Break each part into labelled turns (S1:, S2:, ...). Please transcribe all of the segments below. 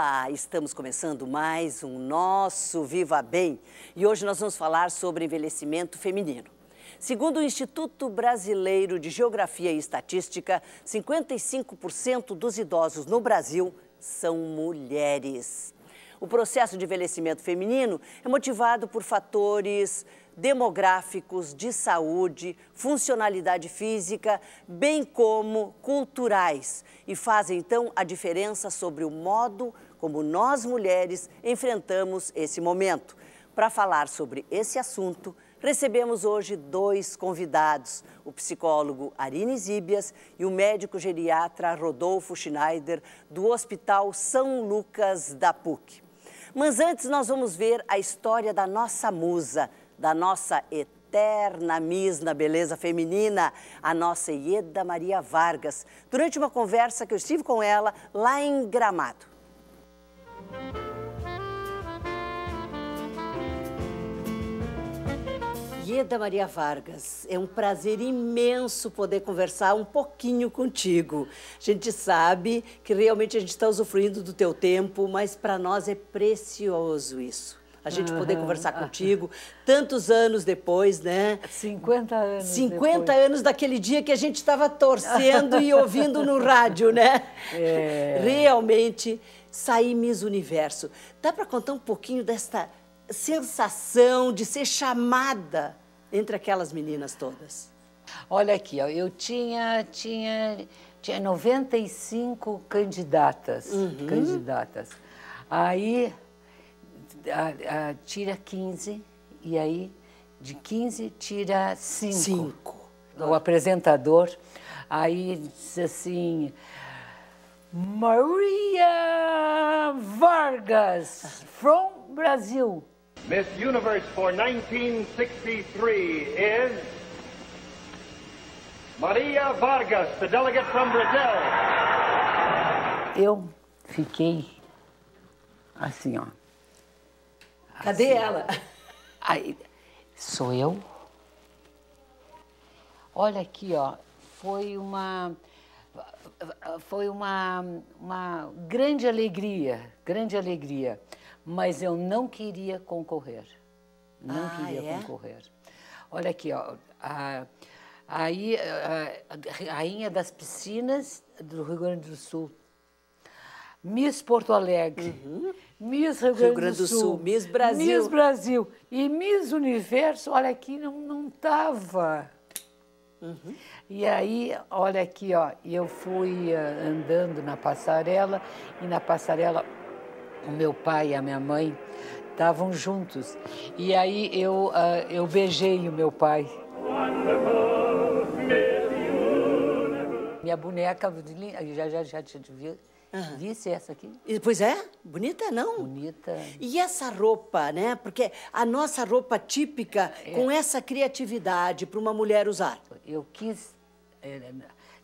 S1: Olá, estamos começando mais um nosso Viva Bem e hoje nós vamos falar sobre envelhecimento feminino. Segundo o Instituto Brasileiro de Geografia e Estatística, 55% dos idosos no Brasil são mulheres. O processo de envelhecimento feminino é motivado por fatores demográficos, de saúde, funcionalidade física, bem como culturais, e fazem então a diferença sobre o modo como nós mulheres enfrentamos esse momento. Para falar sobre esse assunto, recebemos hoje dois convidados: o psicólogo Arine Zíbias e o médico geriatra Rodolfo Schneider, do Hospital São Lucas da PUC. Mas antes, nós vamos ver a história da nossa musa, da nossa eterna Miss na beleza feminina, a nossa Ieda Maria Vargas, durante uma conversa que eu estive com ela lá em Gramado. Querida Maria Vargas, é um prazer imenso poder conversar um pouquinho contigo. A gente sabe que realmente a gente está usufruindo do teu tempo, mas para nós é precioso isso a gente poder conversar contigo. Tantos anos depois, né? 50
S2: anos. 50 depois.
S1: anos daquele dia que a gente estava torcendo e ouvindo no rádio, né? É. Realmente sair Miss Universo. Dá para contar um pouquinho desta sensação de ser chamada entre aquelas meninas todas? Olha aqui, ó, eu tinha, tinha, tinha 95
S2: candidatas, uhum. candidatas. Aí a, a, tira 15 e aí de 15 tira 5. 5. O apresentador aí disse assim: Maria Vargas from
S1: Brasil. Miss Universe for 1963 is Maria Vargas, the delegate from Brazil.
S2: Eu fiquei assim, ó. Assim. Cadê ela? Aí, sou eu? Olha aqui, ó, foi uma foi uma, uma grande alegria, grande alegria mas eu não queria concorrer. Não ah, queria é? concorrer. Olha aqui, ó, a, aí, a, a rainha das piscinas do Rio Grande do Sul, Miss Porto Alegre, uhum. Miss Rio Grande, Rio Grande do, Sul, Sul, Miss Brasil. Miss Brasil e Miss Universo, olha aqui, não não tava. Uhum. E aí, olha aqui, ó, eu fui uh, andando na passarela e na passarela o meu pai e a minha mãe estavam juntos. E aí eu, uh, eu beijei o meu pai. Minha boneca, já, já, já,
S1: já devia Uhum. Visse essa aqui? Pois é, bonita não? Bonita. E essa roupa, né? Porque a nossa roupa típica, é. com essa criatividade para uma mulher usar. Eu quis é,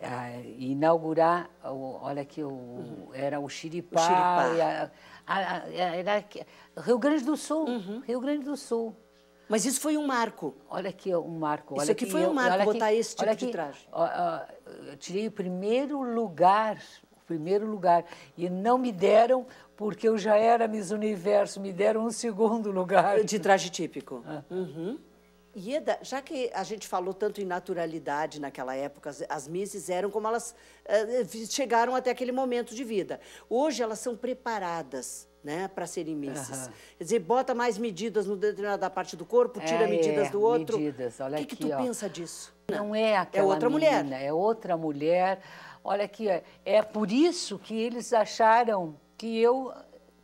S1: é, inaugurar, olha
S2: aqui, o, uhum. era o xiripá, o xiripá. É, era Rio Grande do Sul, uhum. Rio Grande do Sul. Mas isso foi um marco. Olha aqui, um marco. Isso olha aqui, foi um marco, olha botar aqui, esse tipo aqui, de traje. Ó, ó, eu tirei o primeiro lugar, o primeiro lugar. E não me deram, porque eu já era Miss Universo, me deram um
S1: segundo lugar. De traje típico. Ah. Uhum. Ieda, já que a gente falou tanto em naturalidade naquela época, as, as misses eram como elas eh, eh, chegaram até aquele momento de vida. Hoje elas são preparadas né, para serem misses. Uhum. Quer dizer, bota mais medidas no determinada parte do corpo, tira é, medidas é, do outro. Medidas, olha O que, aqui, que tu ó. pensa disso?
S2: Não é, é aquela É outra menina, mulher. É outra mulher. Olha aqui, é por isso que eles acharam que eu,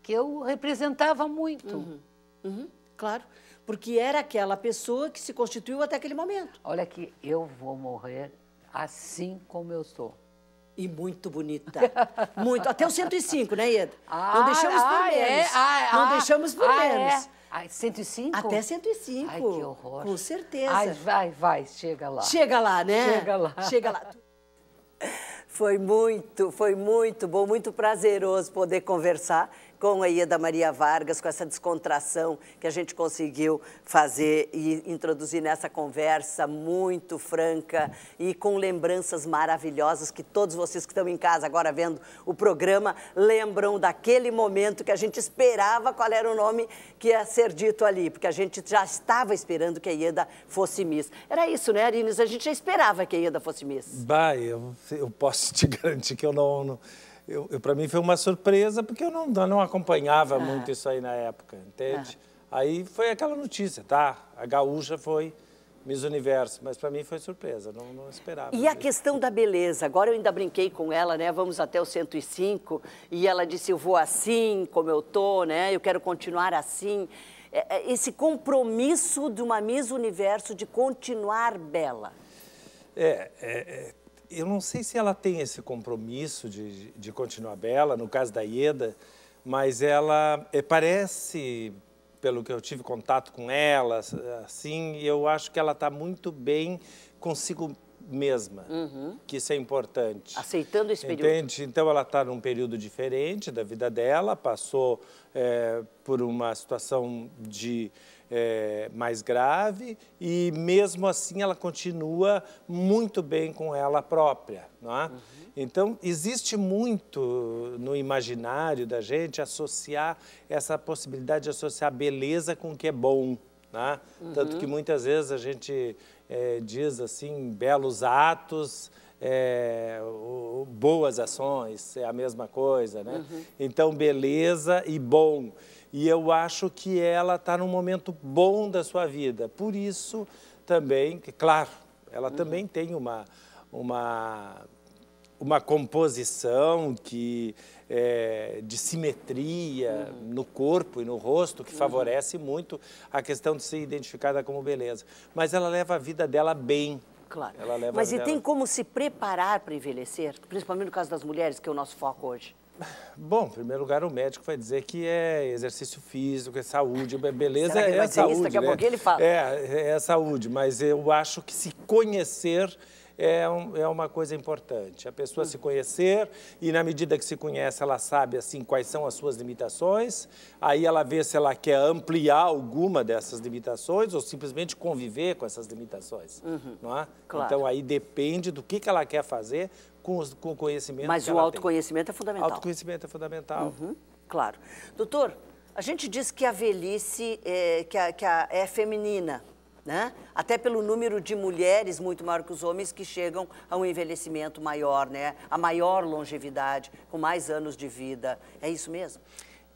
S2: que eu representava muito. Uhum. Uhum. Claro porque era aquela pessoa que se constituiu até aquele momento. Olha que eu vou morrer assim como eu sou. E muito bonita. Muito. Até o 105, né, Ieda? Ah, não deixamos por ah, é? menos. Ah, é, ah, não deixamos por ah, é? menos. É.
S1: Ai, 105? Até
S2: 105. Ai, que horror. Com certeza. Ai, vai, vai,
S1: chega lá. Chega lá, né? Chega lá. Chega lá. Foi muito, foi muito bom, muito prazeroso poder conversar com a Ieda Maria Vargas, com essa descontração que a gente conseguiu fazer e introduzir nessa conversa muito franca e com lembranças maravilhosas que todos vocês que estão em casa agora vendo o programa lembram daquele momento que a gente esperava qual era o nome que ia ser dito ali, porque a gente já estava esperando que a Ieda fosse Miss. Era isso, né, Arines? A gente já esperava que a Ieda fosse Miss.
S3: Bah, eu, eu posso te garantir que eu não... não eu, eu para mim foi uma surpresa, porque eu não, não acompanhava ah. muito isso aí na época, entende? Ah. Aí foi aquela notícia, tá? A gaúcha foi Miss Universo, mas para mim foi surpresa, não, não esperava. E a
S1: questão da beleza, agora eu ainda brinquei com ela, né? Vamos até o 105 e ela disse: Eu vou assim, como eu tô, né? Eu quero continuar assim. É, é, esse compromisso de uma Miss Universo de continuar bela.
S3: É, é, é eu não sei se ela tem esse compromisso de, de continuar bela, no caso da Ieda, mas ela é, parece, pelo que eu tive contato com ela, assim, eu acho que ela está muito bem consigo mesma, uhum. que isso é importante. Aceitando esse período. Entende? Então ela está num período diferente da vida dela, passou é, por uma situação de é, mais grave e mesmo assim ela continua muito bem com ela própria, não é? Uhum. Então existe muito no imaginário da gente associar essa possibilidade de associar beleza com o que é bom. Né? Uhum. Tanto que uhum. muitas vezes a gente é, diz assim, belos atos, é, o, boas ações, é a mesma coisa, né? Uhum. Então, beleza e bom. E eu acho que ela está num momento bom da sua vida. Por isso, também, claro, ela uhum. também tem uma, uma uma composição que é, de simetria uhum. no corpo e no rosto que uhum. favorece uhum. muito a questão de ser identificada como beleza. Mas ela leva a vida dela bem. Claro. Ela leva Mas e dela... tem
S1: como se preparar para envelhecer, principalmente no caso das mulheres, que é o nosso foco hoje?
S3: Bom, em primeiro lugar, o médico vai dizer que é exercício físico, é saúde, é beleza Será que ele é vai saúde. Isso? Daqui a né? pouco ele fala. É, é saúde, mas eu acho que se conhecer é, um, é uma coisa importante. A pessoa uhum. se conhecer e, na medida que se conhece, ela sabe assim quais são as suas limitações. Aí ela vê se ela quer ampliar alguma dessas limitações ou simplesmente conviver com essas limitações. Uhum. Não é? Claro. Então aí depende do que, que ela quer fazer com, os, com o conhecimento. Mas o autoconhecimento tem. é fundamental. Autoconhecimento é fundamental. Uhum.
S1: Claro. Doutor, a gente diz que a velhice é, que a, que a, é feminina né? Até pelo número de mulheres muito maior que os homens que chegam a um envelhecimento maior, né? A maior longevidade, com mais anos de vida. É isso mesmo?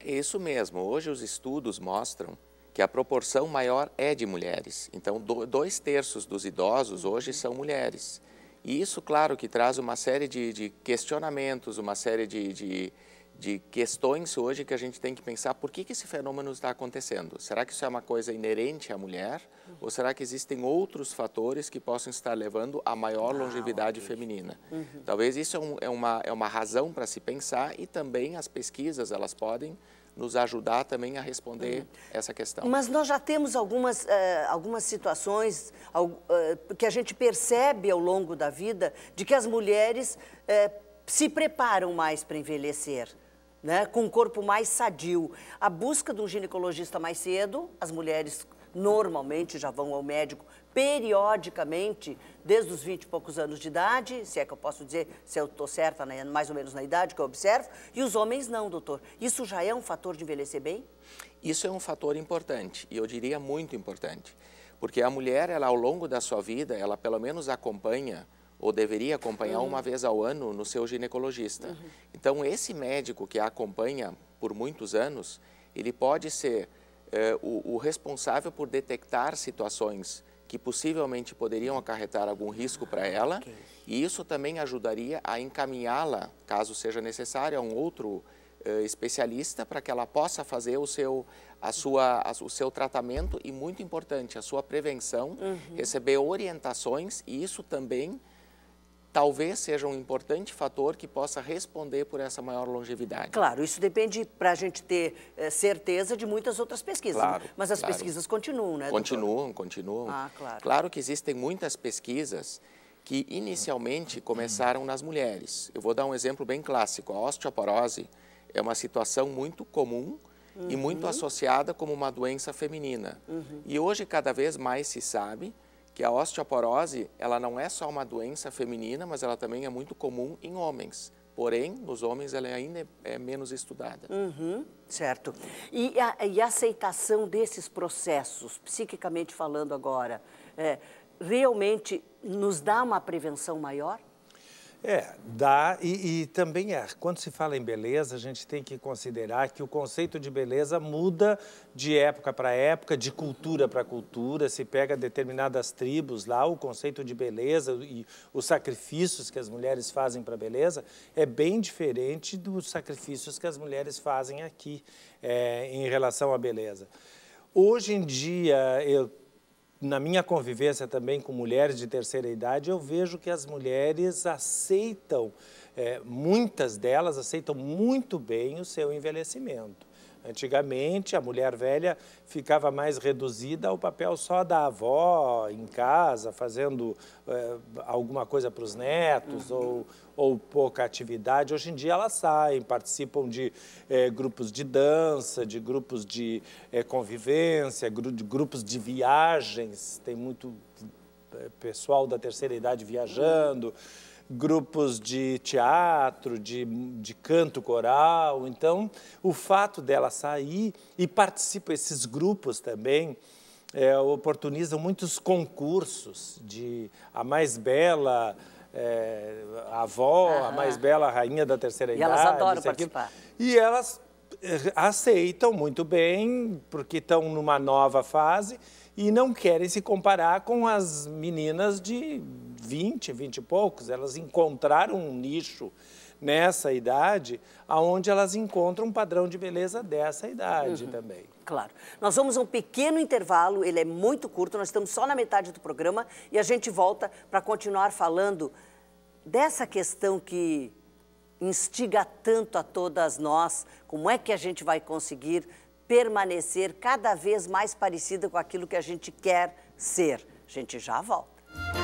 S4: É isso mesmo. Hoje os estudos mostram que a proporção maior é de mulheres. Então, dois terços dos idosos hoje são mulheres. E isso, claro, que traz uma série de, de questionamentos, uma série de, de de questões hoje que a gente tem que pensar por que, que esse fenômeno está acontecendo. Será que isso é uma coisa inerente à mulher? Uhum. Ou será que existem outros fatores que possam estar levando a maior ah, longevidade ok. feminina? Uhum. Talvez isso é, um, é, uma, é uma razão para se pensar e também as pesquisas elas podem nos ajudar também a responder uhum. essa questão. Mas
S1: nós já temos algumas, uh, algumas situações uh, que a gente percebe ao longo da vida de que as mulheres uh, se preparam mais para envelhecer né, com um corpo mais sadio. A busca de um ginecologista mais cedo, as mulheres normalmente já vão ao médico periodicamente, desde os 20 e poucos anos de idade, se é que eu posso dizer, se eu estou certa, né, mais ou menos na idade
S4: que eu observo, e os homens não, doutor. Isso já é um fator de envelhecer bem? Isso é um fator importante, e eu diria muito importante, porque a mulher, ela ao longo da sua vida, ela pelo menos acompanha ou deveria acompanhar uhum. uma vez ao ano no seu ginecologista. Uhum. Então, esse médico que a acompanha por muitos anos, ele pode ser eh, o, o, responsável por detectar situações que possivelmente poderiam acarretar algum risco para ah, ela, okay. e isso também ajudaria a encaminhá-la, caso seja necessário, a um outro eh, especialista para que ela possa fazer o seu, a sua, a, o seu tratamento e, muito importante, a sua prevenção, uhum. receber orientações, e isso também talvez seja um importante fator que possa responder por essa maior longevidade. Claro, isso depende para a gente ter é, certeza de muitas outras pesquisas.
S1: Né? Claro, né? Mas as claro. pesquisas continuam, né? Continuam,
S4: doutor? continuam. Ah, claro. Claro que existem muitas pesquisas que inicialmente começaram nas mulheres. Eu vou dar um exemplo bem clássico. A osteoporose é uma situação muito comum uhum. e muito uhum. associada como uma doença feminina. Uhum. E hoje cada vez mais se sabe que a osteoporose, ela não é só uma doença feminina, mas ela também é muito comum em homens. Porém, nos homens ela ainda é, é menos estudada. Uhum, certo.
S1: E a, e a, aceitação desses processos, psiquicamente falando agora, é, realmente nos dá uma prevenção maior?
S3: É, dá e, e, também é. Quando se fala em beleza, a gente tem que considerar que o conceito de beleza muda de época para época, de cultura para cultura. Se pega determinadas tribos lá, o conceito de beleza e os sacrifícios que as mulheres fazem para a beleza é bem diferente dos sacrifícios que as mulheres fazem aqui é, em relação à beleza. Hoje em dia, eu na minha convivência também com mulheres de terceira idade, eu vejo que as mulheres aceitam, é, muitas delas aceitam muito bem o seu envelhecimento. Antigamente, a mulher velha ficava mais reduzida ao papel só da avó em casa, fazendo é, alguma coisa para os netos uhum. ou, ou pouca atividade. Hoje em dia, elas saem, participam de é, grupos de dança, de grupos de é, convivência, gru de grupos de viagens. Tem muito pessoal da terceira idade viajando. Uhum grupos de teatro, de, de canto coral. Então, o fato dela sair e participar esses grupos também é, muitos concursos de a mais bela é, a avó, a mais bela rainha da terceira e idade. E elas adoram participar. Aquilo. E elas aceitam muito bem, porque estão numa nova fase e não querem se comparar com as meninas de 20, 20 e poucos, elas encontraram um nicho nessa idade, aonde elas encontram um padrão de beleza dessa idade uhum. também. Claro.
S1: Nós vamos a um pequeno intervalo, ele é muito curto, nós estamos só na metade do programa e a gente volta para continuar falando dessa questão que instiga tanto a todas nós, como é que a gente vai conseguir permanecer cada vez mais parecida com aquilo que a gente quer ser. A gente já volta.